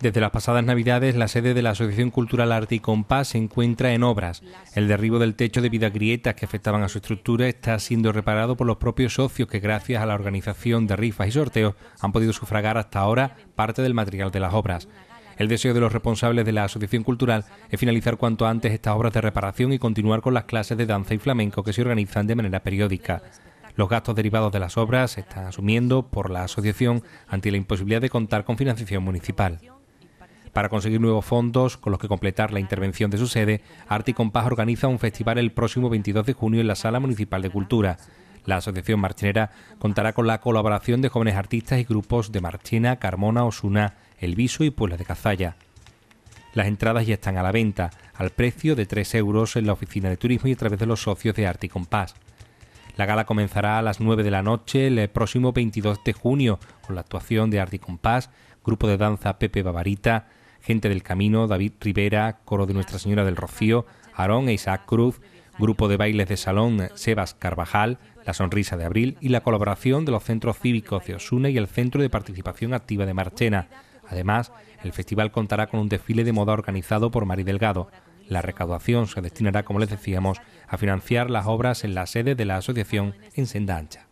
Desde las pasadas Navidades, la sede de la Asociación Cultural Arte y Compás se encuentra en obras. El derribo del techo debido a grietas que afectaban a su estructura está siendo reparado por los propios socios que, gracias a la organización de rifas y sorteos, han podido sufragar hasta ahora parte del material de las obras. El deseo de los responsables de la Asociación Cultural es finalizar cuanto antes estas obras de reparación y continuar con las clases de danza y flamenco que se organizan de manera periódica. Los gastos derivados de las obras se están asumiendo por la asociación ante la imposibilidad de contar con financiación municipal. Para conseguir nuevos fondos con los que completar la intervención de su sede, Arte y Compás organiza un festival el próximo 22 de junio en la Sala Municipal de Cultura. La Asociación Marchinera contará con la colaboración de jóvenes artistas y grupos de Marchena, Carmona, Osuna, El Viso y Puebla de Cazalla. Las entradas ya están a la venta, al precio de 3 euros en la oficina de turismo y a través de los socios de Arte y Compás. La gala comenzará a las 9 de la noche el próximo 22 de junio con la actuación de Arte y Compás, grupo de danza Pepe Babarita, Gente del Camino, David Rivera, Coro de Nuestra Señora del Rocío, Aarón e Isaac Cruz, Grupo de Bailes de Salón Sebas Carvajal, La Sonrisa de Abril y la colaboración de los Centros Cívicos de Osuna y el Centro de Participación Activa de Marchena. Además, el festival contará con un desfile de moda organizado por Mari Delgado. La recaudación se destinará, como les decíamos, a financiar las obras en la sede de la asociación en Senda Ancha.